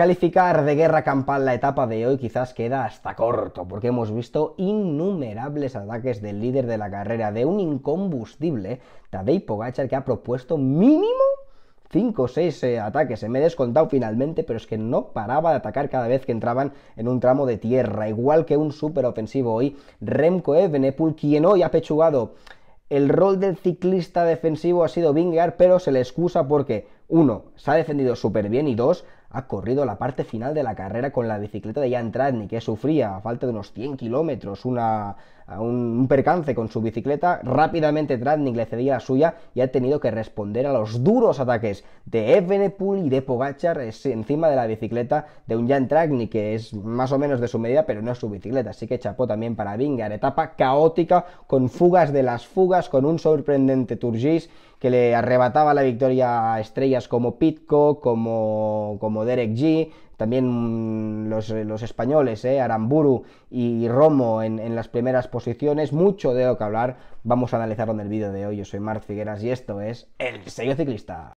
Calificar de guerra campal la etapa de hoy quizás queda hasta corto, porque hemos visto innumerables ataques del líder de la carrera, de un incombustible, Tadej Pogachar, que ha propuesto mínimo 5 o 6 eh, ataques. Se eh, me he descontado finalmente, pero es que no paraba de atacar cada vez que entraban en un tramo de tierra. Igual que un súper ofensivo hoy, Remco Evenepoel, quien hoy ha pechugado el rol del ciclista defensivo ha sido Vingegaard, pero se le excusa porque uno, se ha defendido súper bien y dos, ha corrido la parte final de la carrera con la bicicleta de Jan Tradnik, que sufría a falta de unos 100 kilómetros una, un, percance con su bicicleta. Rápidamente Tradnik le cedía la suya y ha tenido que responder a los duros ataques de Evenepoel y de Pogachar encima de la bicicleta de un Jan Tradnik, que es más o menos de su medida, pero no es su bicicleta. Así que chapó también para Vingar. Etapa caótica, con fugas de las fugas, con un sorprendente Turgis que le arrebataba la victoria a estrellas como Pitco, como, Derek G, también mm, eh, los, españoles, eh, Aramburu y Romo en, las primeras posiciones. Mucho de lo que hablar. Vamos a analizarlo en el vídeo de hoy. Yo soy Marc Figueras y esto es El Sello Ciclista.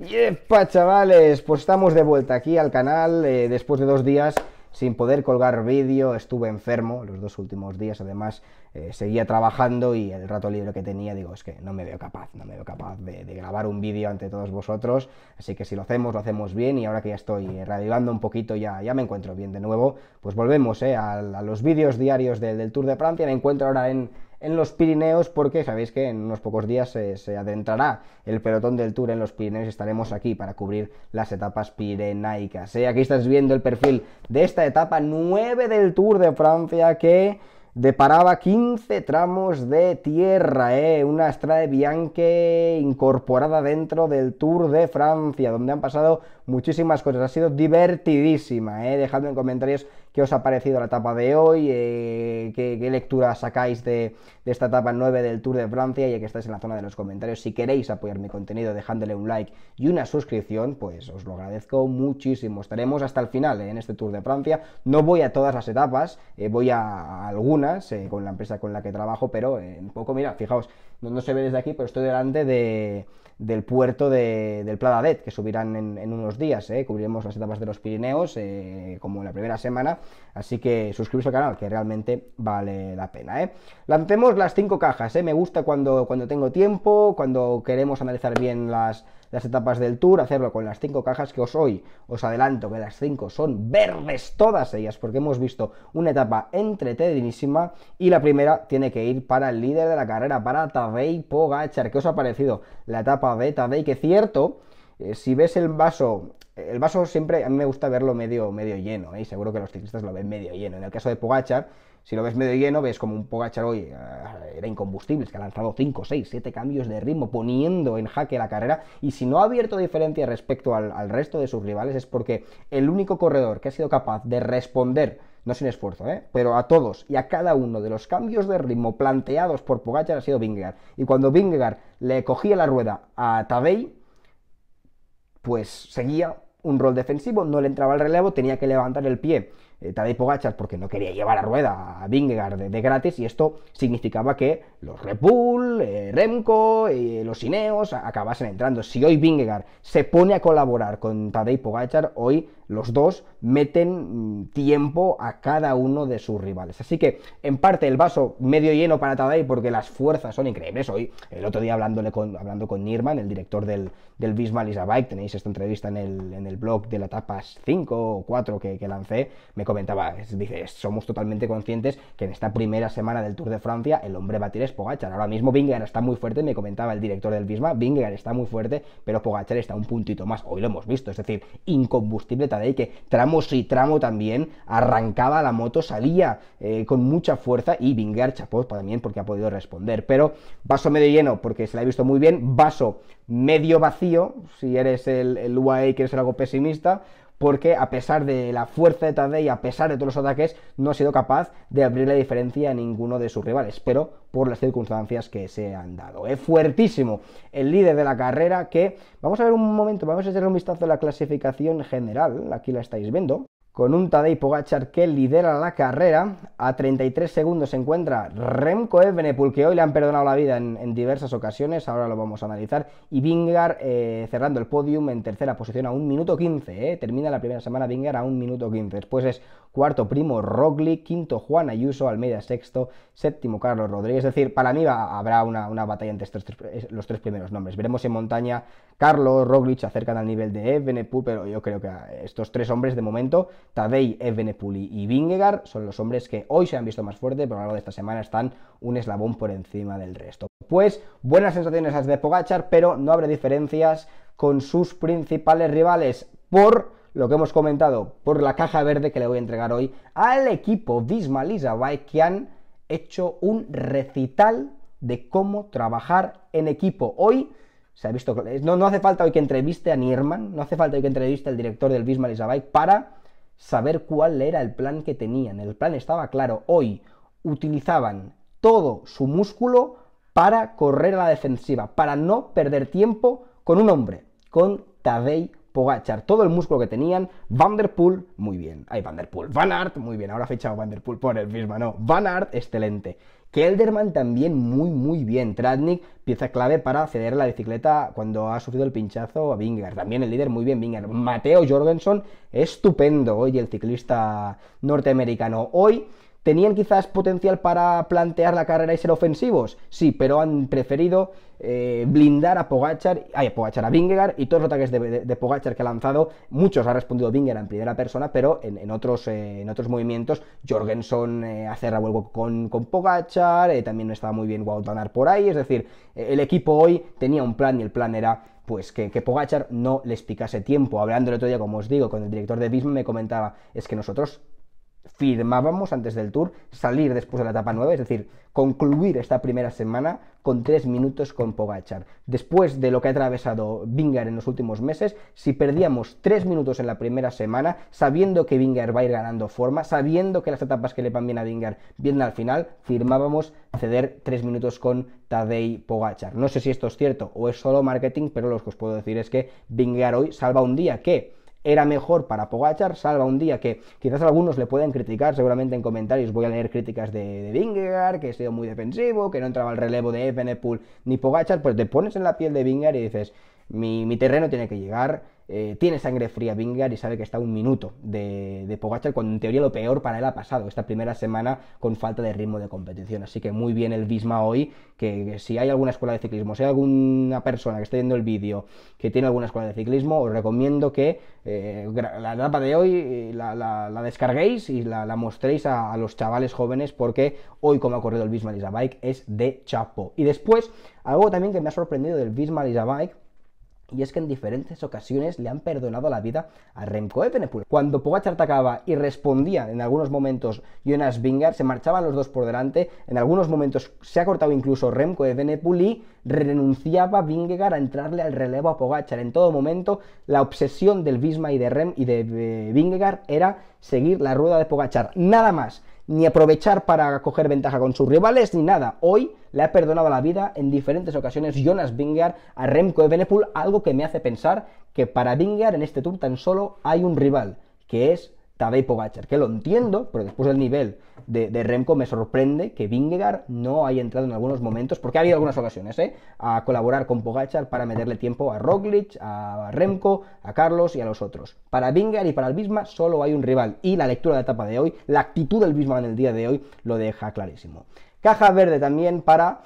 Yepa, chavales, pues estamos de vuelta aquí al canal eh, después de dos días sin poder colgar vídeo, estuve enfermo los dos últimos días, además eh, seguía trabajando y el rato libre que tenía, digo, es que no me veo capaz, no me veo capaz de, grabar un vídeo ante todos vosotros, así que si lo hacemos, lo hacemos bien y ahora que ya estoy reavivando un poquito, ya, ya me encuentro bien de nuevo, pues volvemos eh, a, los vídeos diarios del Tour de Francia, me encuentro ahora en en los Pirineos, porque sabéis que en unos pocos días se, adentrará el pelotón del Tour en los Pirineos y estaremos aquí para cubrir las etapas pirenaicas. ¿eh? Aquí estás viendo el perfil de esta etapa 9 del Tour de Francia que deparaba 15 tramos de tierra, ¿eh? una estrada Bianche incorporada dentro del Tour de Francia, donde han pasado muchísimas cosas. Ha sido divertidísima, ¿eh? dejadme en comentarios qué os ha parecido la etapa de hoy, eh, qué, lectura sacáis de, esta etapa 9 del Tour de Francia, ya que estáis en la zona de los comentarios. Si queréis apoyar mi contenido dejándole un like y una suscripción, pues os lo agradezco muchísimo. Estaremos hasta el final eh, en este Tour de Francia. No voy a todas las etapas, eh, voy a algunas con la empresa con la que trabajo, pero en poco, mira, fijaos, no, se ve desde aquí, pero estoy delante de, del puerto del Pladadet, que subirán en, unos días, ¿eh? cubriremos las etapas de los Pirineos eh, como en la primera semana, así que suscribiros al canal, que realmente vale la pena. ¿eh? las cinco cajas, ¿eh? me gusta cuando, cuando tengo tiempo, cuando queremos analizar bien las las etapas del Tour, hacerlo con las cinco cajas que os hoy os adelanto que las cinco son verdes todas ellas, porque hemos visto una etapa entretenidísima y la primera tiene que ir para el líder de la carrera, para Tadej Pogachar. ¿Qué os ha parecido la etapa de Tadej? Que cierto, eh, si ves el vaso el vaso siempre a mí me gusta verlo medio, medio lleno, ¿eh? y seguro que los ciclistas lo ven medio lleno. En el caso de Pogachar, si lo ves medio lleno, ves como un Pogachar hoy eh, era incombustible, es que ha lanzado 5, 6, 7 cambios de ritmo, poniendo en jaque la carrera. Y si no ha abierto diferencia respecto al, resto de sus rivales, es porque el único corredor que ha sido capaz de responder no sin esfuerzo, eh, pero a todos y a cada uno de los cambios de ritmo planteados por Pogachar ha sido Vingegaard. Y cuando Vingegaard le cogía la rueda a Tabei, pues seguía un rol defensivo, no le entraba al relevo, tenía que levantar el pie Tadej porque no quería llevar a rueda a Vingegaard de, gratis y esto significaba que los Repul, eh, Remco, y eh, los Ineos acabasen entrando. Si hoy Vingegaard se pone a colaborar con Tadej Pogachar, hoy los dos meten mm, tiempo a cada uno de sus rivales. Así que, en parte, el vaso medio lleno para Tadai porque las fuerzas son increíbles. Hoy, el otro día hablándole con, hablando con Nirman, el director del, del Bismarck tenéis esta entrevista en el, en el blog de la etapa 5 o 4 que, lancé, me comentaba, dice, somos totalmente conscientes que en esta primera semana del Tour de Francia el hombre batir es Pogachar. Ahora mismo Vingegaard está muy fuerte, me comentaba el director del Bismarck, Vingegaard está muy fuerte, pero Pogachar está un puntito más. Hoy lo hemos visto, es decir, incombustible que tramo sí, tramo también arrancaba la moto, salía eh, con mucha fuerza y Vingar chapó también porque ha podido responder. Pero vaso medio lleno porque se la he visto muy bien, vaso medio vacío si eres el, el UAE quieres ser algo pesimista, porque a pesar de la fuerza de y a pesar de todos los ataques, no ha sido capaz de abrir la diferencia a ninguno de sus rivales, pero por las circunstancias que se han dado. Es fuertísimo el líder de la carrera que, vamos a ver un momento, vamos a echar un vistazo a la clasificación general, aquí la estáis viendo con un Tadej Pogachar que lidera la carrera. A 33 segundos se encuentra Remco Evenepoel, que hoy le han perdonado la vida en, diversas ocasiones, ahora lo vamos a analizar. Y Vingar eh, cerrando el podium en tercera posición a 1 minuto 15. Eh. Termina la primera semana Vingar a 1 minuto 15. Después es cuarto Primo Rogli, quinto Juan Ayuso, Almeida sexto, séptimo Carlos Rodríguez. Es decir, para mí habrá una, batalla entre los tres primeros nombres. Veremos en montaña Carlos, Roglic acerca del al nivel de Evenepoel, pero yo creo que estos tres hombres de momento, Tadei, Evenepoel y Vingegaard, son los hombres que hoy se han visto más fuertes, pero a lo largo de esta semana están un eslabón por encima del resto. Pues buenas sensaciones las de Pogachar, pero no habrá diferencias con sus principales rivales por lo que hemos comentado por la caja verde que le voy a entregar hoy al equipo Visma que han hecho un recital de cómo trabajar en equipo. Hoy se ha visto, no, no hace falta hoy que entreviste a Nierman, no hace falta hoy que entreviste al director del Visma para saber cuál era el plan que tenían. El plan estaba claro. Hoy utilizaban todo su músculo para correr a la defensiva, para no perder tiempo con un hombre, con Tadei Pogachar, todo el músculo que tenían, Vanderpool muy bien, hay Vanderpool Van Aert, muy bien, ahora ha fechado Vanderpool por el mismo, no, Van Aert, excelente. Kelderman también muy muy bien, Tratnik pieza clave para ceder la bicicleta cuando ha sufrido el pinchazo a también el líder muy bien Vinger. Mateo Jorgensen, estupendo hoy el ciclista norteamericano, hoy ¿Tenían quizás potencial para plantear la carrera y ser ofensivos? Sí, pero han preferido eh, blindar a Pogachar, a Pogachar, a Vingegaard y todos los ataques de, Pogachar que ha lanzado, muchos ha respondido Vingegaard en primera persona, pero en, otros, eh, en otros movimientos, Jorgensen eh, hace revuelvo con, con Pogachar, también estaba muy bien Guautanar por ahí, es decir, el equipo hoy tenía un plan y el plan era pues que, Pogachar no les picase tiempo. Hablando el otro día, como os digo, con el director de Bismarck me comentaba, es que nosotros firmábamos antes del tour salir después de la etapa 9, es decir, concluir esta primera semana con 3 minutos con Pogachar. Después de lo que ha atravesado Vingar en los últimos meses, si perdíamos 3 minutos en la primera semana, sabiendo que Vingar va a ir ganando forma, sabiendo que las etapas que le van bien a Vingar vienen al final, firmábamos ceder 3 minutos con Tadei Pogachar. No sé si esto es cierto o es solo marketing, pero lo que os puedo decir es que Vingar hoy salva un día que era mejor para Pogachar, salva un día que quizás algunos le pueden criticar, seguramente en comentarios voy a leer críticas de, de que ha sido muy defensivo, que no entraba al relevo de Evenepoel ni Pogachar, pues te pones en la piel de Vingar y dices, mi, mi terreno tiene que llegar, eh, tiene sangre fría Vingegaard y sabe que está un minuto de, de Pogacar, cuando en teoría lo peor para él ha pasado esta primera semana con falta de ritmo de competición. Así que muy bien el Visma hoy, que, si hay alguna escuela de ciclismo, si hay alguna persona que esté viendo el vídeo que tiene alguna escuela de ciclismo, os recomiendo que eh, la etapa de hoy eh, la, descarguéis y la, mostréis a, los chavales jóvenes porque hoy como ha corrido el Visma Bike es de chapo. Y después, algo también que me ha sorprendido del Visma Bike, y es que en diferentes ocasiones le han perdonado la vida a Remco Evenepoel. Cuando Pogachar atacaba y respondía en algunos momentos Jonas Vingar, se marchaban los dos por delante, en algunos momentos se ha cortado incluso Remco Evenepoel y renunciaba Vingegaard a entrarle al relevo a Pogachar. En todo momento la obsesión del Visma y de Rem y de eh, Vingegaard era seguir la rueda de Pogachar, nada más ni aprovechar para coger ventaja con sus rivales, ni nada. Hoy le ha perdonado la vida en diferentes ocasiones Jonas Vingegaard a Remco Evenepoel, algo que me hace pensar que para Vingegaard en este Tour tan solo hay un rival, que es Tadej Pogacar, que lo entiendo, pero después del nivel de, Remco me sorprende que Vingegaard no haya entrado en algunos momentos, porque ha habido algunas ocasiones, ¿eh? a colaborar con Pogachar para meterle tiempo a Roglic, a Remco, a Carlos y a los otros. Para Vingegaard y para el Bisma solo hay un rival, y la lectura de la etapa de hoy, la actitud del Bisma en el día de hoy, lo deja clarísimo. Caja verde también para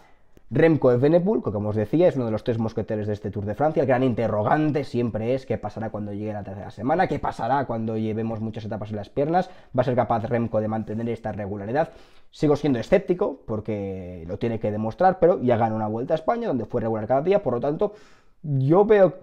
Remco Evenepoel, que como os decía, es uno de los tres mosqueteros de este Tour de Francia. El gran interrogante siempre es qué pasará cuando llegue la tercera semana, qué pasará cuando llevemos muchas etapas en las piernas. ¿Va a ser capaz Remco de mantener esta regularidad? Sigo siendo escéptico porque lo tiene que demostrar, pero ya ganó una vuelta a España donde fue regular cada día, por lo tanto, yo veo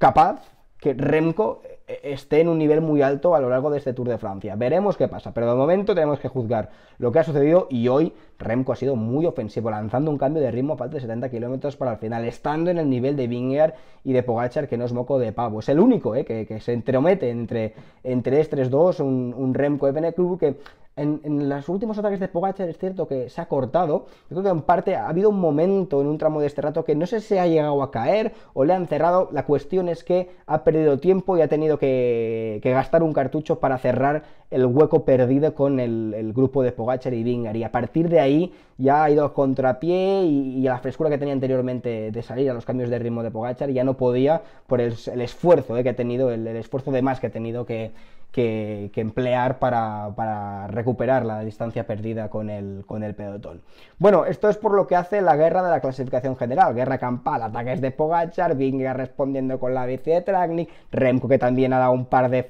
capaz que Remco eh, esté en un nivel muy alto a lo largo de este Tour de Francia. Veremos qué pasa, pero de momento tenemos que juzgar lo que ha sucedido y hoy Remco ha sido muy ofensivo, lanzando un cambio de ritmo a falta de 70 kilómetros para el final, estando en el nivel de Vinger y de Pogachar, que no es moco de pavo. Es el único eh, que, se entromete entre, entre 3-2, un, un Remco Club que en, los últimos ataques de Pogacar es cierto que se ha cortado. Yo creo que en parte ha habido un momento en un tramo de este rato que no sé si ha llegado a caer o le han cerrado. La cuestión es que ha perdido tiempo y ha tenido que, gastar un cartucho para cerrar el hueco perdido con el, grupo de Pogacar y Vingar. Y a partir de ahí ya ha ido a contrapié y, a la frescura que tenía anteriormente de salir a los cambios de ritmo de Pogacar ya no podía por el, esfuerzo eh, que ha tenido, el esfuerzo de más que ha tenido que que, emplear para, recuperar la distancia perdida con el, con el pelotón. Bueno, esto es por lo que hace la guerra de la clasificación general, guerra campal, ataques de Pogachar, Vinga respondiendo con la bici de Tragnik, Remco que también ha dado un par de,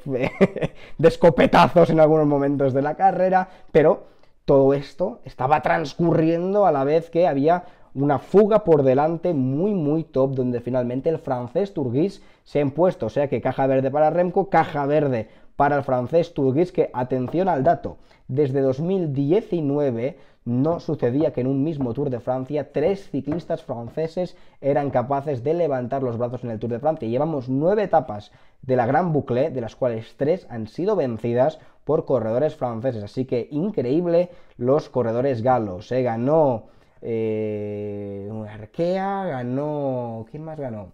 escopetazos en algunos momentos de la carrera, pero todo esto estaba transcurriendo a la vez que había una fuga por delante muy muy top donde finalmente el francés Turguís se ha impuesto, o sea que caja verde para Remco, caja verde para el francés Turgis, que, atención al dato, desde 2019 no sucedía que en un mismo Tour de Francia tres ciclistas franceses eran capaces de levantar los brazos en el Tour de Francia. Llevamos nueve etapas de la Gran Boucle, de las cuales tres han sido vencidas por corredores franceses. Así que increíble los corredores galos. ¿eh? Ganó eh, Arkea, ganó... ¿Quién más ganó?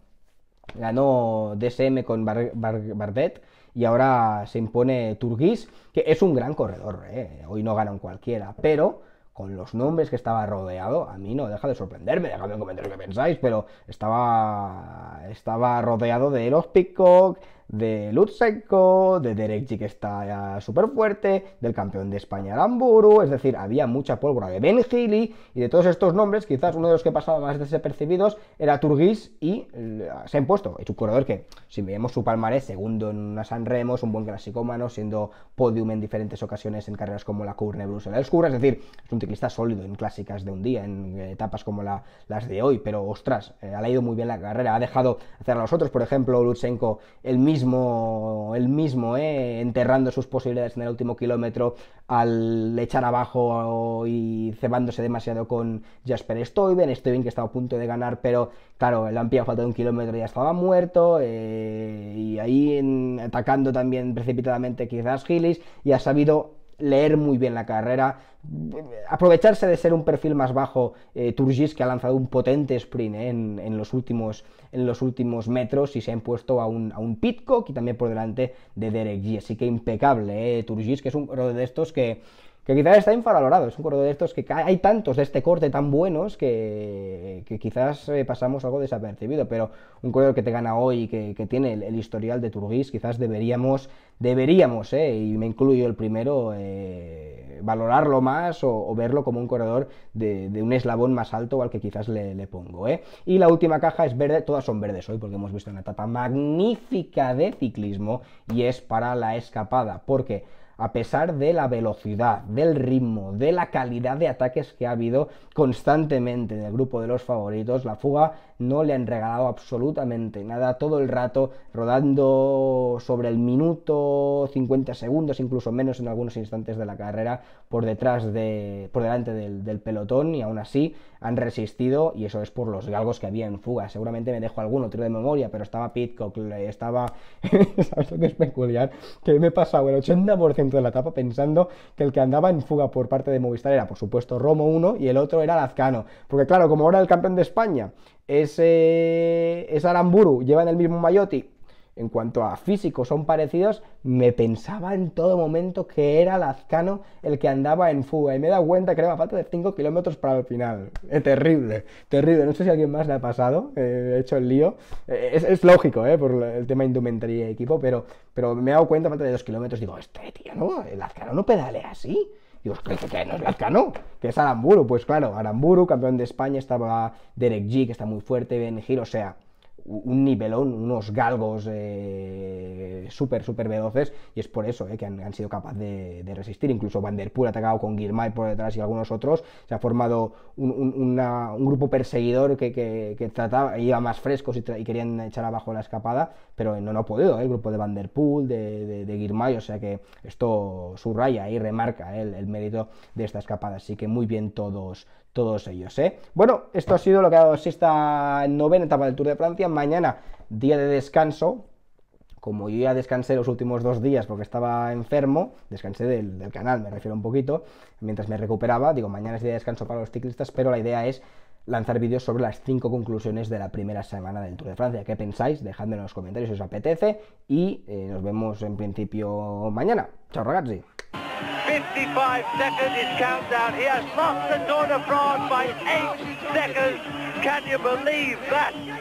Ganó DSM con Bardet y ahora se impone Turguís, que es un gran corredor, eh, hoy no ganan cualquiera, pero con los nombres que estaba rodeado, a mí no deja de sorprenderme, dejadme en comentarios qué pensáis, pero estaba, estaba rodeado de los Peacock, de Lutsenko, de Derek G que está súper fuerte, del campeón de España Aramburu, es decir, había mucha pólvora de Ben Healy y de todos estos nombres, quizás uno de los que pasaba más desapercibidos era Turgis y eh, se ha impuesto. Es un corredor que, si vemos su palmarés, segundo en una San Remos, un buen clásico humano, siendo podium en diferentes ocasiones en carreras como la Courne Bruselas Escura, es decir, es un ciclista sólido en clásicas de un día, en eh, etapas como las de hoy, pero ostras, eh, ha leído muy bien la carrera, ha dejado hacer a los otros, por ejemplo, Lutsenko el mismo el mismo, ¿eh? enterrando sus posibilidades en el último kilómetro al echar abajo y cebándose demasiado con Jasper estoy bien que estaba a punto de ganar, pero claro, el Ampia falta de un kilómetro ya estaba muerto, eh, y ahí atacando también precipitadamente quizás Gillis, y ha sabido leer muy bien la carrera, aprovecharse de ser un perfil más bajo eh, Turgis, que ha lanzado un potente sprint eh, en, en, los últimos, en los últimos metros y se ha impuesto a un, a un Pitcock y también por delante de Derek G. Así que impecable eh, Turgis, que es uno de estos que que quizás está infravalorado. Es un corredor de estos que hay tantos de este corte tan buenos que, quizás eh, pasamos algo desapercibido, pero un corredor que te gana hoy y que, tiene el, historial de Turguís, quizás deberíamos, deberíamos, eh, y me incluyo el primero, eh, valorarlo más o, verlo como un corredor de, un eslabón más alto al que quizás le, le pongo. Eh. Y la última caja es verde, todas son verdes hoy porque hemos visto una etapa magnífica de ciclismo y es para la escapada, porque a pesar de la velocidad, del ritmo, de la calidad de ataques que ha habido constantemente en el grupo de los favoritos, la fuga no le han regalado absolutamente nada todo el rato, rodando sobre el minuto, 50 segundos, incluso menos en algunos instantes de la carrera, por detrás de, por delante del, pelotón, y aún así han resistido, y eso es por los galgos que había en fuga. Seguramente me dejo alguno, tiro de memoria, pero estaba Pitcock, estaba. ¿Sabes lo que es peculiar? Que me he pasado el 80% de la etapa pensando que el que andaba en fuga por parte de Movistar era, por supuesto, Romo 1 y el otro era Lazcano. Porque, claro, como ahora el campeón de España ese, ese Aramburu en el mismo Mayotti. en cuanto a físico son parecidos, me pensaba en todo momento que era Lazcano el que andaba en fuga. Y me he dado cuenta que era falta de 5 kilómetros para el final. Es terrible, terrible. No sé si a alguien más le ha pasado, eh, he hecho el lío. Eh, es, lógico, eh, por el tema indumentaria y equipo, pero, pero me he dado cuenta, falta de 2 kilómetros, digo, este tío, ¿no? Lazcano no pedalea así que es que es Aramburu. Pues claro, Aramburu, campeón de España, estaba Derek G, que está muy fuerte, Ben giro o sea, un nivelón, unos galgos eh, súper, súper veloces, y es por eso eh, que han, sido capaces de, resistir. Incluso Vanderpool ha atacado con Guilmay por detrás y algunos otros, se ha formado un, grupo perseguidor que, trataba, iba más frescos y, querían echar abajo la escapada, pero no, no ha podido, eh, el grupo de Van Der de, de, o sea que esto subraya y remarca el, mérito de esta escapada. Así que muy bien todos, todos ellos. ¿eh? Bueno, esto ha sido lo que ha dado esta novena etapa del Tour de Francia. Mañana, día de descanso. Como yo ya descansé los últimos dos días porque estaba enfermo, descansé del, canal, me refiero un poquito, mientras me recuperaba, digo, mañana es día de descanso para los ciclistas, pero la idea es lanzar vídeos sobre las cinco conclusiones de la primera semana del Tour de Francia. ¿Qué pensáis? Dejadme en los comentarios si os apetece y eh, nos vemos en principio mañana. Chao ragazzi. 55 seconds is countdown. He has lost the Tour de France by eight seconds. Can you believe that?